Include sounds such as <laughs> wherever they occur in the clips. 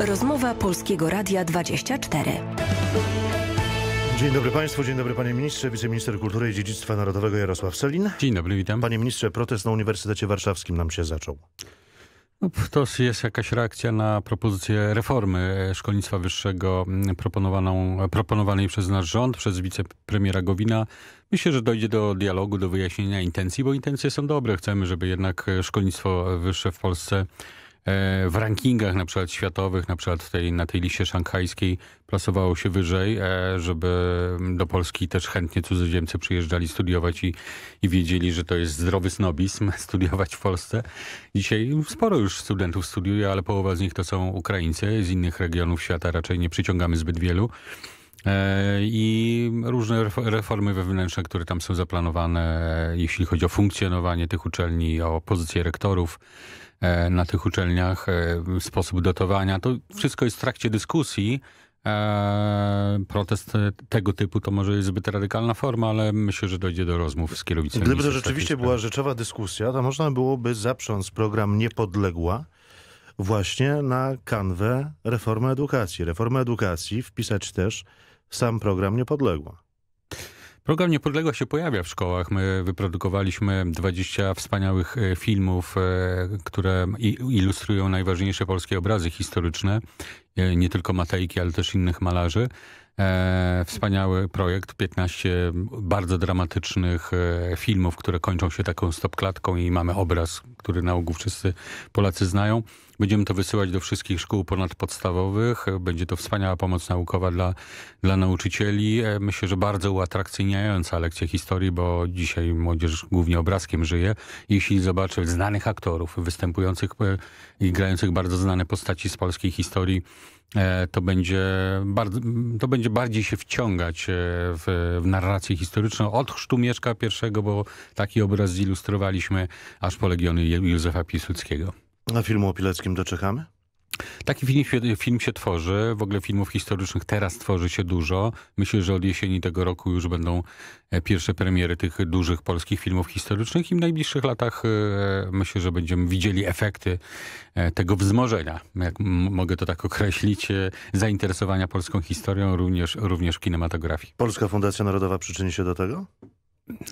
Rozmowa Polskiego Radia 24. Dzień dobry Państwu, dzień dobry Panie Ministrze, Wiceminister Kultury i Dziedzictwa Narodowego Jarosław Selin. Dzień dobry, witam. Panie Ministrze, protest na Uniwersytecie Warszawskim nam się zaczął. No, to jest jakaś reakcja na propozycję reformy szkolnictwa wyższego mm, proponowaną, proponowanej przez nasz rząd, przez wicepremiera Gowina. Myślę, że dojdzie do dialogu, do wyjaśnienia intencji, bo intencje są dobre. Chcemy, żeby jednak szkolnictwo wyższe w Polsce E, w rankingach na przykład światowych, na przykład tej, na tej liście szanghajskiej plasowało się wyżej, e, żeby do Polski też chętnie cudzoziemcy przyjeżdżali studiować i, i wiedzieli, że to jest zdrowy snobizm <laughs> studiować w Polsce. Dzisiaj sporo już studentów studiuje, ale połowa z nich to są Ukraińcy z innych regionów świata. Raczej nie przyciągamy zbyt wielu e, i różne reformy wewnętrzne, które tam są zaplanowane, jeśli chodzi o funkcjonowanie tych uczelni, o pozycję rektorów, E, na tych uczelniach, e, sposób dotowania. To wszystko jest w trakcie dyskusji. E, protest tego typu to może jest zbyt radykalna forma, ale myślę, że dojdzie do rozmów z kierownictwem. Gdyby to rzeczywiście była rzeczowa dyskusja, to można byłoby zaprząc program Niepodległa właśnie na kanwę reformy edukacji. Reformę edukacji wpisać też sam program Niepodległa. Program Niepodległa się pojawia w szkołach. My wyprodukowaliśmy 20 wspaniałych e, filmów, e, które ilustrują najważniejsze polskie obrazy historyczne. E, nie tylko Matejki, ale też innych malarzy. Wspaniały projekt, 15 bardzo dramatycznych filmów, które kończą się taką stopklatką i mamy obraz, który na ogół wszyscy Polacy znają. Będziemy to wysyłać do wszystkich szkół ponadpodstawowych. Będzie to wspaniała pomoc naukowa dla, dla nauczycieli. E, myślę, że bardzo uatrakcyjniająca lekcja historii, bo dzisiaj młodzież głównie obrazkiem żyje. Jeśli zobaczy znanych aktorów występujących e, i grających bardzo znane postaci z polskiej historii, e, to będzie, bardzo, to będzie bardziej się wciągać w, w narrację historyczną od chrztu Mieszka I, bo taki obraz zilustrowaliśmy, aż po Legiony Józefa Piłsudskiego. A filmu o Pileckim doczekamy? Taki film, film się tworzy, w ogóle filmów historycznych teraz tworzy się dużo. Myślę, że od jesieni tego roku już będą e, pierwsze premiery tych dużych polskich filmów historycznych i w najbliższych latach e, myślę, że będziemy widzieli efekty e, tego wzmożenia, jak mogę to tak określić, zainteresowania polską historią, również, również kinematografii. Polska Fundacja Narodowa przyczyni się do tego?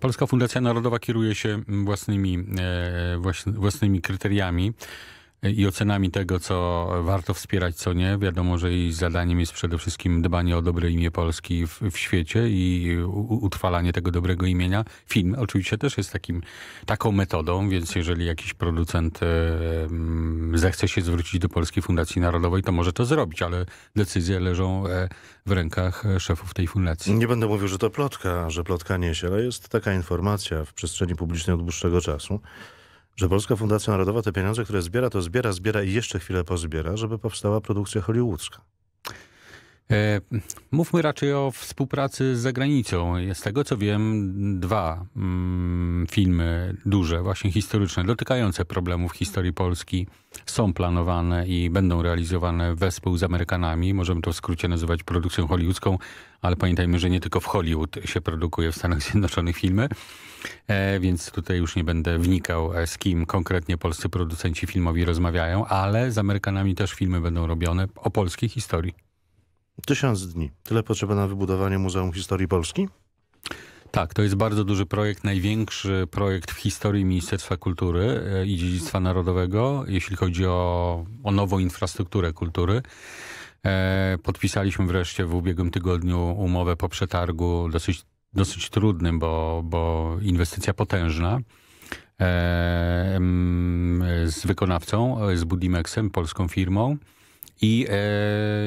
Polska Fundacja Narodowa kieruje się własnymi, e, własnymi kryteriami i ocenami tego, co warto wspierać, co nie. Wiadomo, że jej zadaniem jest przede wszystkim dbanie o dobre imię Polski w, w świecie i utrwalanie tego dobrego imienia. Film oczywiście też jest takim, taką metodą, więc jeżeli jakiś producent e, mm, zechce się zwrócić do Polskiej Fundacji Narodowej, to może to zrobić, ale decyzje leżą e, w rękach e, szefów tej fundacji. Nie będę mówił, że to plotka, że plotka niesie, ale jest taka informacja w przestrzeni publicznej od dłuższego czasu, że Polska Fundacja Narodowa te pieniądze, które zbiera, to zbiera, zbiera i jeszcze chwilę pozbiera, żeby powstała produkcja hollywoodzka. E, mówmy raczej o współpracy z zagranicą. Z tego co wiem, dwa mm, filmy duże, właśnie historyczne, dotykające problemów historii Polski, są planowane i będą realizowane wespół z Amerykanami. Możemy to w skrócie nazywać produkcją hollywoodzką, ale pamiętajmy, że nie tylko w Hollywood się produkuje w Stanach Zjednoczonych filmy, e, więc tutaj już nie będę wnikał, e, z kim konkretnie polscy producenci filmowi rozmawiają, ale z Amerykanami też filmy będą robione o polskiej historii. Tysiąc dni. Tyle potrzeba na wybudowanie Muzeum Historii Polski? Tak, to jest bardzo duży projekt, największy projekt w historii Ministerstwa Kultury e, i Dziedzictwa Narodowego, jeśli chodzi o, o nową infrastrukturę kultury. E, podpisaliśmy wreszcie w ubiegłym tygodniu umowę po przetargu dosyć, dosyć trudnym, bo, bo inwestycja potężna e, z wykonawcą, z Budimexem, polską firmą i, e,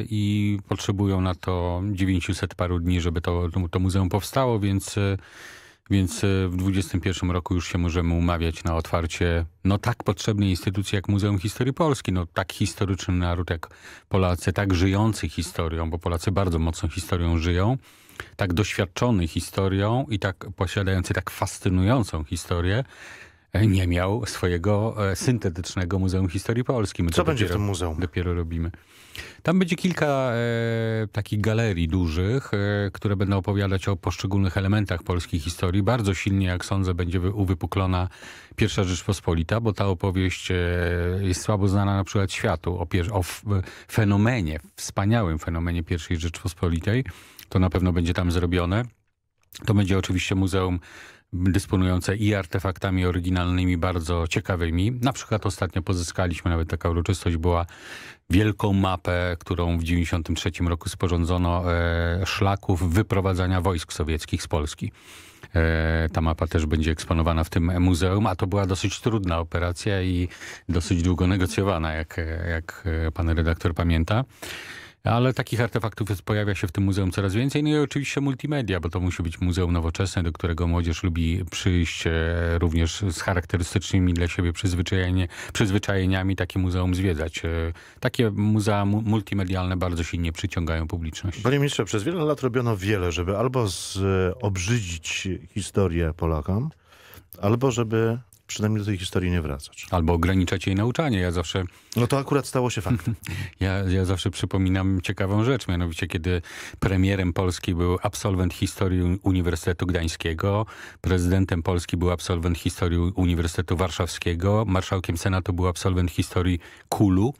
i potrzebują na to 900 paru dni, żeby to, to muzeum powstało, więc... E, więc e, w 2021 roku już się możemy umawiać na otwarcie no tak potrzebnej instytucji jak Muzeum Historii Polski. No tak historyczny naród jak Polacy, tak żyjący historią, bo Polacy bardzo mocno historią żyją, tak doświadczony historią i tak posiadający tak fascynującą historię, E, nie miał swojego e, syntetycznego Muzeum Historii Polski. My Co będzie dopiero, w tym muzeum? Dopiero robimy. Tam będzie kilka e, takich galerii dużych, e, które będą opowiadać o poszczególnych elementach polskiej historii. Bardzo silnie, jak sądzę, będzie uwypuklona Pierwsza Rzeczpospolita, bo ta opowieść e, jest słabo znana na przykład światu, o, o fenomenie, wspaniałym fenomenie Pierwszej Rzeczpospolitej. To na pewno będzie tam zrobione. To będzie oczywiście Muzeum dysponujące i artefaktami oryginalnymi bardzo ciekawymi. Na przykład ostatnio pozyskaliśmy, nawet taka uroczystość była, wielką mapę, którą w 1993 roku sporządzono e, szlaków wyprowadzania wojsk sowieckich z Polski. E, ta mapa też będzie eksponowana w tym muzeum, a to była dosyć trudna operacja i dosyć długo negocjowana, jak, jak pan redaktor pamięta. Ale takich artefaktów jest, pojawia się w tym muzeum coraz więcej. No i oczywiście multimedia, bo to musi być muzeum nowoczesne, do którego młodzież lubi przyjść e, również z charakterystycznymi dla siebie przyzwyczajeniami takie muzeum zwiedzać. E, takie muzea multimedialne bardzo silnie przyciągają publiczność. Panie ministrze, przez wiele lat robiono wiele, żeby albo zobrzydzić e, historię Polakom, albo żeby przynajmniej do tej historii nie wracać. Albo ograniczać jej nauczanie. Ja zawsze... No to akurat stało się faktem. <laughs> ja, ja zawsze przypominam ciekawą rzecz, mianowicie kiedy premierem Polski był absolwent historii Uniwersytetu Gdańskiego, prezydentem Polski był absolwent historii Uniwersytetu Warszawskiego, marszałkiem Senatu był absolwent historii KULU,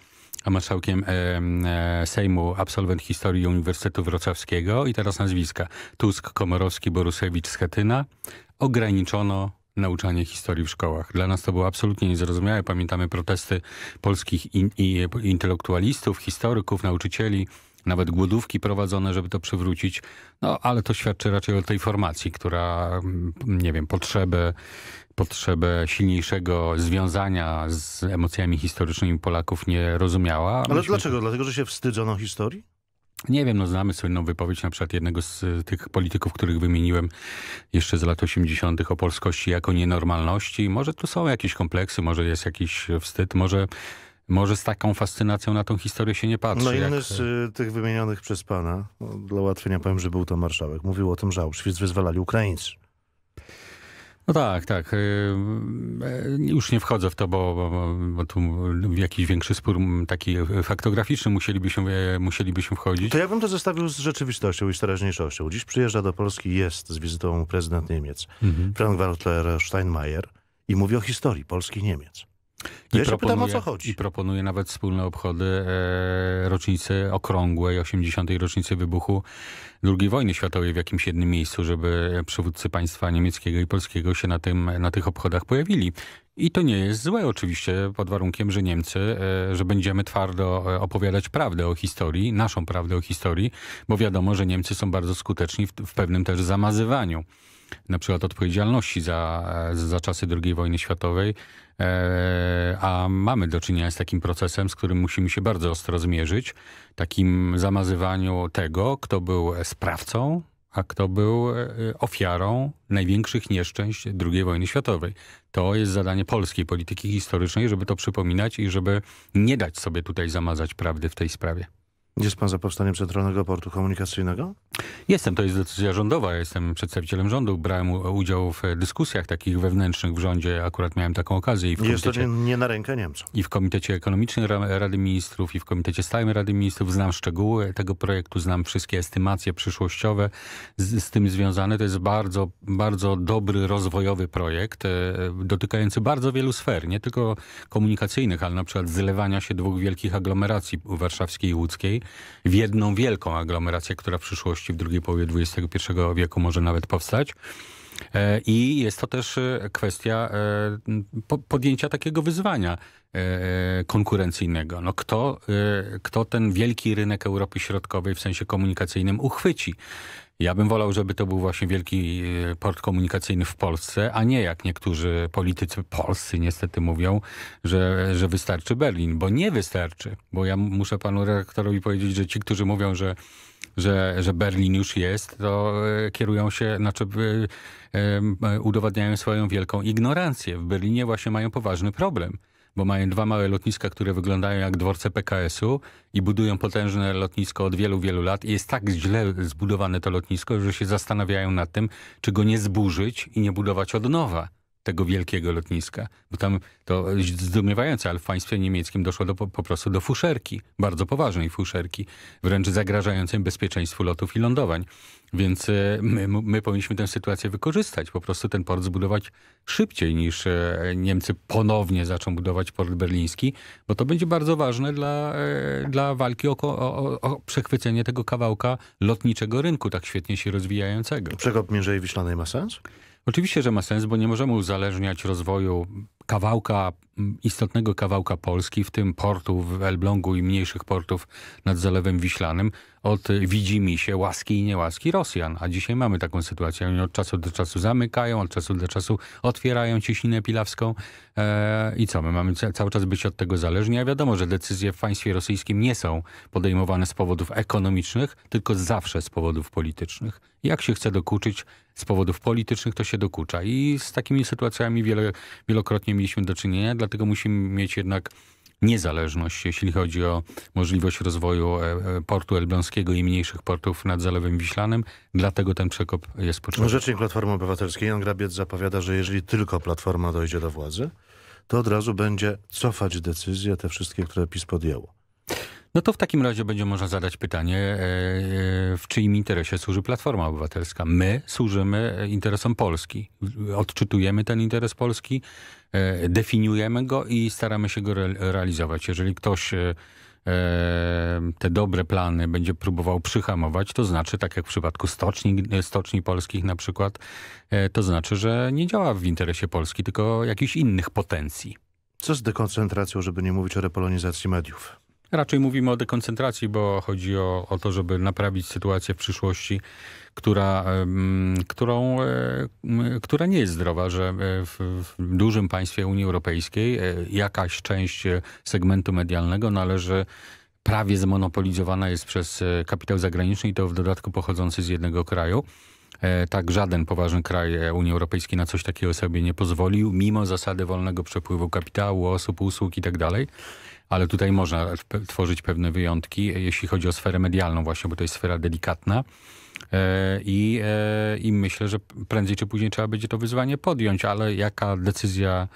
a marszałkiem e, e, Sejmu absolwent historii Uniwersytetu Wrocławskiego i teraz nazwiska Tusk, Komorowski, Borusewicz, Schetyna. Ograniczono nauczanie historii w szkołach. Dla nas to było absolutnie niezrozumiałe. Pamiętamy protesty polskich in, e, intelektualistów, historyków, nauczycieli, nawet głodówki prowadzone, żeby to przywrócić. No, ale to świadczy raczej o tej formacji, która, mm, nie wiem, potrzebę, potrzebę silniejszego związania z emocjami historycznymi Polaków nie rozumiała. Ale Myśmy... dlaczego? Dlatego, że się wstydzono historii? Nie wiem, no znamy słynną no, wypowiedź na przykład jednego z y, tych polityków, których wymieniłem jeszcze z lat 80. o polskości jako nienormalności. Może tu są jakieś kompleksy, może jest jakiś wstyd, może, może z taką fascynacją na tą historię się nie patrzy. No inny jak... z y, y, tych wymienionych przez pana, no, dla ułatwienia powiem, że był to marszałek, mówił o tym, że Auschwitz wyzwalali Ukraińcy. No tak, tak. Y, y, już nie wchodzę w to, bo, bo, bo tu w jakiś większy spór taki faktograficzny musielibyśmy, e, musielibyśmy wchodzić. To ja bym to zestawił z rzeczywistością i z teraźniejszością. Dziś przyjeżdża do Polski, jest z wizytą prezydent Niemiec, mhm. Frank-Walter Steinmeier i mówi o historii Polski i Niemiec. I ja proponuje, pytam, o co chodzi. I nawet wspólne obchody e, rocznicy okrągłej, 80. rocznicy wybuchu II wojny światowej w jakimś jednym miejscu, żeby przywódcy państwa niemieckiego i polskiego się na, tym, na tych obchodach pojawili. I to nie jest złe oczywiście, pod warunkiem, że Niemcy, e, że będziemy twardo e, opowiadać prawdę o historii, naszą prawdę o historii, bo wiadomo, że Niemcy są bardzo skuteczni w, w pewnym też zamazywaniu na przykład odpowiedzialności za, za czasy II wojny światowej, e, a mamy do czynienia z takim procesem, z którym musimy się bardzo ostro zmierzyć, takim zamazywaniu tego, kto był sprawcą, a kto był e, ofiarą największych nieszczęść II wojny światowej. To jest zadanie polskiej polityki historycznej, żeby to przypominać i żeby nie dać sobie tutaj zamazać prawdy w tej sprawie. Jest pan za powstaniem Centralnego Portu Komunikacyjnego? Jestem, to jest decyzja rządowa. jestem przedstawicielem rządu. Brałem udział w e, dyskusjach takich wewnętrznych w rządzie. Akurat miałem taką okazję. I w jest to nie, nie na rękę Niemcom. I w Komitecie Ekonomicznym Rady Ministrów, i w Komitecie Stałym Rady Ministrów. Znam szczegóły tego projektu, znam wszystkie estymacje przyszłościowe z, z tym związane. To jest bardzo, bardzo dobry, rozwojowy projekt e, dotykający bardzo wielu sfer. Nie tylko komunikacyjnych, ale na przykład zlewania się dwóch wielkich aglomeracji warszawskiej i łódzkiej w jedną wielką aglomerację, która w przyszłości w drugiej połowie XXI wieku może nawet powstać. E, I jest to też e, kwestia e, podjęcia takiego wyzwania konkurencyjnego. No kto, kto ten wielki rynek Europy Środkowej w sensie komunikacyjnym uchwyci? Ja bym wolał, żeby to był właśnie wielki e, port komunikacyjny w Polsce, a nie jak niektórzy politycy polscy niestety mówią, że, że wystarczy Berlin, bo nie wystarczy. Bo ja muszę panu redaktorowi powiedzieć, że ci, którzy mówią, że że, że Berlin już jest, to e, kierują się, znaczy e, udowadniają swoją wielką ignorancję. W Berlinie właśnie mają poważny problem bo mają dwa małe lotniska, które wyglądają jak dworce PKS-u i budują potężne lotnisko od wielu, wielu lat. I jest tak źle zbudowane to lotnisko, że się zastanawiają nad tym, czy go nie zburzyć i nie budować od nowa tego wielkiego lotniska. Bo tam to zdumiewające, ale w państwie niemieckim doszło do, po, prostu do fuszerki, bardzo poważnej fuszerki, wręcz zagrażającej bezpieczeństwu lotów i lądowań. Więc e, my, my powinniśmy tę sytuację wykorzystać, po prostu ten port zbudować szybciej niż e, Niemcy ponownie zaczną budować port berliński, bo to będzie bardzo ważne dla, e, dla walki o, o, o przechwycenie tego kawałka lotniczego rynku, tak świetnie się rozwijającego. Przekop Mierzei Wiślanej ma sens? Oczywiście, że ma sens, bo nie możemy uzależniać rozwoju kawałka istotnego kawałka Polski, w tym portu w Elblągu i mniejszych portów nad Zalewem Wiślanym, od widzimisię łaski i niełaski Rosjan. A dzisiaj mamy taką sytuację. Oni od czasu do czasu zamykają, od czasu do czasu otwierają cieśninę pilawską. Eee, I co? My mamy cały czas być od tego zależni. A wiadomo, że decyzje w państwie rosyjskim nie są podejmowane z powodów ekonomicznych, tylko zawsze z powodów politycznych. Jak się chce dokuczyć z powodów politycznych, to się dokucza. I z takimi sytuacjami wiele, wielokrotnie mieliśmy do czynienia dlatego musimy mieć jednak niezależność, jeśli chodzi o możliwość rozwoju e, e, portu elbląskiego i mniejszych portów nad Zalewem Wiślanym. Dlatego ten przekop jest potrzebny. No, rzecznik Platformy Obywatelskiej Jan Grabiec zapowiada, że jeżeli tylko Platforma dojdzie do władzy, to od razu będzie cofać decyzje, te wszystkie, które PiS podjęło. No to w takim razie będzie można zadać pytanie, e, e, w czyim interesie służy Platforma Obywatelska. My służymy e, interesom Polski. Odczytujemy ten interes Polski, definiujemy go i staramy się go realizować. Jeżeli ktoś te dobre plany będzie próbował przyhamować, to znaczy, tak jak w przypadku stoczni, stoczni polskich na przykład, to znaczy, że nie działa w interesie Polski, tylko jakichś innych potencji. Co z dekoncentracją, żeby nie mówić o repolonizacji mediów? Tak, raczej mówimy o dekoncentracji, bo chodzi o, o to, żeby naprawić sytuację w przyszłości, która, którą, która nie jest zdrowa, że e, w, w dużym państwie Unii Europejskiej e, jakaś część e, segmentu medialnego należy prawie zmonopolizowana jest przez kapitał zagraniczny i to w dodatku pochodzący z jednego kraju. Tak żaden poważny kraj Unii Europejskiej na coś takiego sobie nie pozwolił, mimo zasady wolnego przepływu kapitału, osób, usług itd. Tak ale tutaj można tworzyć pewne wyjątki, jeśli chodzi o sferę medialną właśnie, bo to jest sfera delikatna. E, I, e, I myślę, że prędzej czy później trzeba będzie to wyzwanie podjąć, ale jaka decyzja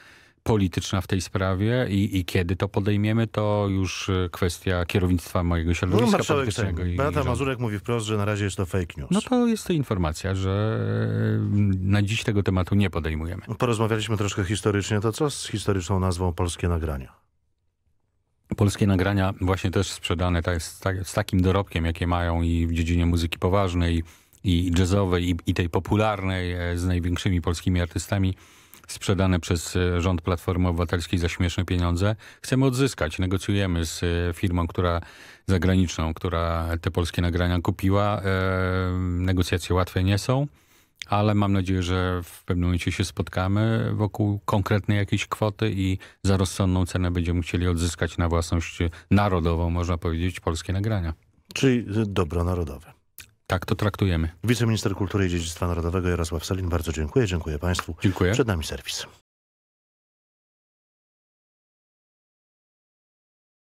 polityczna w tej sprawie i, i kiedy to podejmiemy, to już e, kwestia kierownictwa mojego środowiska no, politycznego. Beata Mazurek mówi wprost, że na razie jest to fake news. No to jest to informacja, że na dziś tego tematu nie podejmujemy. Porozmawialiśmy troszkę historycznie. To co z historyczną nazwą Polskie Nagrania? polskie nagrania właśnie też sprzedane tak, z, tak, z takim dorobkiem, jakie mają i w dziedzinie muzyki poważnej, i jazzowej, i, i tej popularnej e, z największymi polskimi artystami, sprzedane przez e, rząd Platformy Obywatelskiej za śmieszne pieniądze. Chcemy odzyskać. Negocjujemy z e, firmą, która zagraniczną, która te polskie nagrania kupiła. Negocjacje łatwe nie są ale mam nadzieję, że w pewnym momencie się spotkamy wokół konkretnej jakiejś kwoty i za rozsądną cenę będziemy chcieli odzyskać na własność narodową, można powiedzieć, polskie nagrania. Czyli dobro narodowe. Tak to traktujemy. Wiceminister Kultury i Dziedzictwa Narodowego Jarosław Salin, bardzo dziękuję. Dziękuję Państwu. Dziękuję. Przed nami serwis.